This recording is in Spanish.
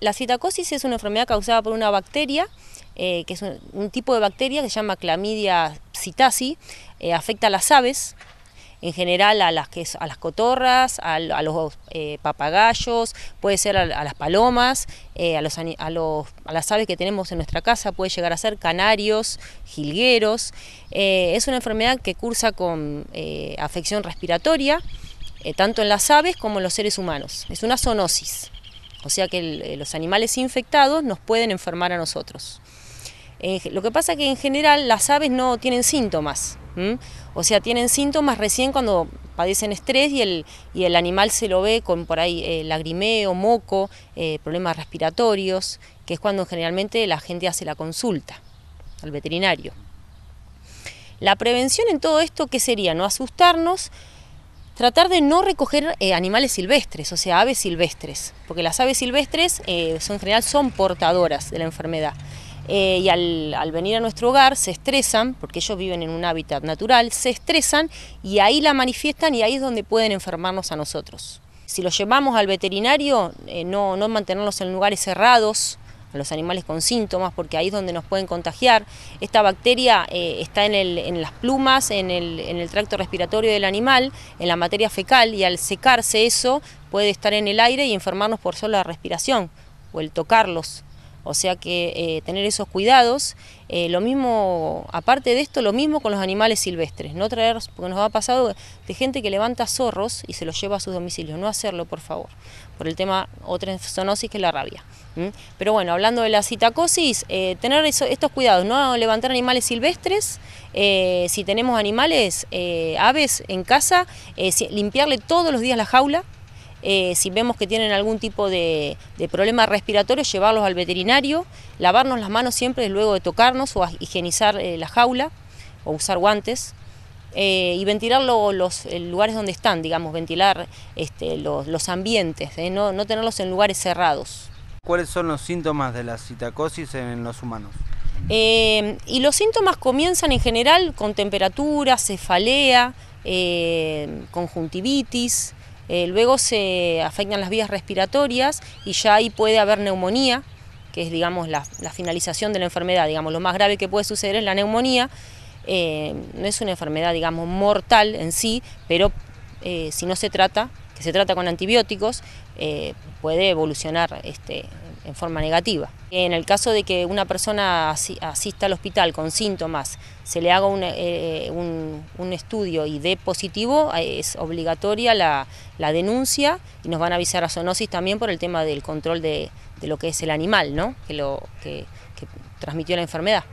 La citacosis es una enfermedad causada por una bacteria, eh, que es un, tipo de bacteria que se llama clamidia citasi, eh, afecta a las aves, en general a las, que, a las cotorras, a, los eh, papagayos, puede ser a, las palomas, a, las aves que tenemos en nuestra casa, puede llegar a ser canarios, jilgueros. es una enfermedad que cursa con afección respiratoria, tanto en las aves como en los seres humanos. Es una zoonosis. O sea que eh, los animales infectados nos pueden enfermar a nosotros. lo que pasa es que en general las aves no tienen síntomas, o sea, tienen síntomas recién cuando padecen estrés y el, animal se lo ve con por ahí eh, lagrimeo, moco, eh, problemas respiratorios, que es cuando generalmente la gente hace la consulta al veterinario. La prevención en todo esto, ¿qué sería? No asustarnos, tratar de no recoger eh, animales silvestres, o sea, aves silvestres, porque las aves silvestres eh, son, en general son portadoras de la enfermedad. Eh, y al, venir a nuestro hogar se estresan, porque ellos viven en un hábitat natural, se estresan y ahí la manifiestan y ahí es donde pueden enfermarnos a nosotros. Si los llevamos al veterinario, no, no en lugares cerrados, a los animales con síntomas, porque ahí es donde nos pueden contagiar. Esta bacteria eh, está en, el, en, las plumas, en el, tracto respiratorio del animal, en la materia fecal, y al secarse eso puede estar en el aire y enfermarnos por solo la respiración o el tocarlos. O sea que eh, tener esos cuidados, eh, lo mismo, aparte de esto, lo mismo con los animales silvestres, no traer, porque nos ha pasado de gente que levanta zorros y se los lleva a sus domicilios, no hacerlo por favor, por el tema otra zoonosis que es la rabia. Pero bueno, hablando de la citacosis, eh, tener estos cuidados, no levantar animales silvestres, si tenemos animales, aves en casa, limpiarle todos los días la jaula, eh, si vemos que tienen algún tipo de, problema respiratorio, llevarlos al veterinario, lavarnos las manos siempre luego de tocarnos o higienizar eh, la jaula o usar guantes. Eh, y ventilar los lugares donde están, digamos, ventilar este, los, ambientes, no, tenerlos en lugares cerrados. ¿Cuáles son los síntomas de la citacosis en los humanos? y los síntomas comienzan en general con temperatura, cefalea, conjuntivitis, eh, luego se afectan las vías respiratorias y ya ahí puede haber neumonía, que es digamos la, finalización de la enfermedad. Digamos, lo más grave que puede suceder es la neumonía. Eh, no es una enfermedad digamos mortal en sí, pero eh, si no se trata se trata con antibióticos eh, puede evolucionar este, en forma negativa. En el caso de que una persona asista al hospital con síntomas, se le haga un, eh, estudio y dé positivo, eh, es obligatoria la, denuncia y nos van a avisar a zoonosis también por el tema del control de, de lo que es el animal, ¿no? que, lo, que transmitió la enfermedad.